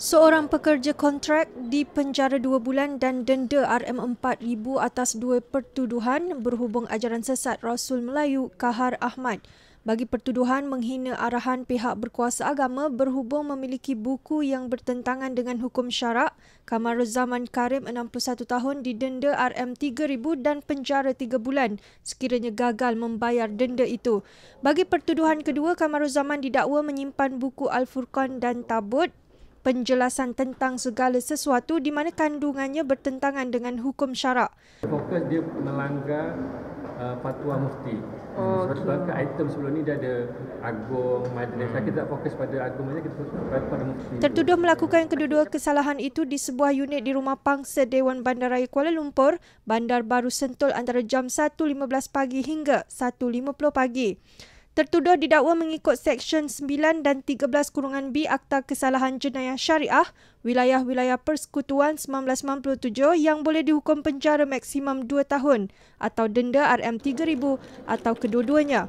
Seorang pekerja kontrak dipenjara dua bulan dan denda RM4,000 atas dua pertuduhan berhubung ajaran sesat Rasul Melayu Kahar Ahmad bagi pertuduhan menghina arahan pihak berkuasa agama berhubung memiliki buku yang bertentangan dengan hukum syarak, Kamaruzaman Karim 61 tahun didenda RM3,000 dan penjara tiga bulan sekiranya gagal membayar denda itu. Bagi pertuduhan kedua, Kamaruzaman didakwa menyimpan buku Al-Furqan dan Tabut penjelasan tentang segala sesuatu di mana kandungannya bertentangan dengan hukum syarak. Fokus dia melanggar uh, fatwa uh, mufti. Oh, Sebab okay. item sebelum ni dia ada agung, majlis. Hmm. Kita tak fokus pada agung kita fokus pada, pada mufti. Tertuduh itu. melakukan kedua-dua kesalahan itu di sebuah unit di rumah pangsa Dewan Bandaraya Kuala Lumpur, Bandar Baru Sentul antara jam 1.15 pagi hingga 1.50 pagi tertuduh didakwa mengikut Seksyen 9 dan 13 kurungan B Akta Kesalahan Jenayah Syariah, Wilayah-Wilayah Persekutuan 1997 yang boleh dihukum penjara maksimum 2 tahun atau denda RM3,000 atau kedua-duanya.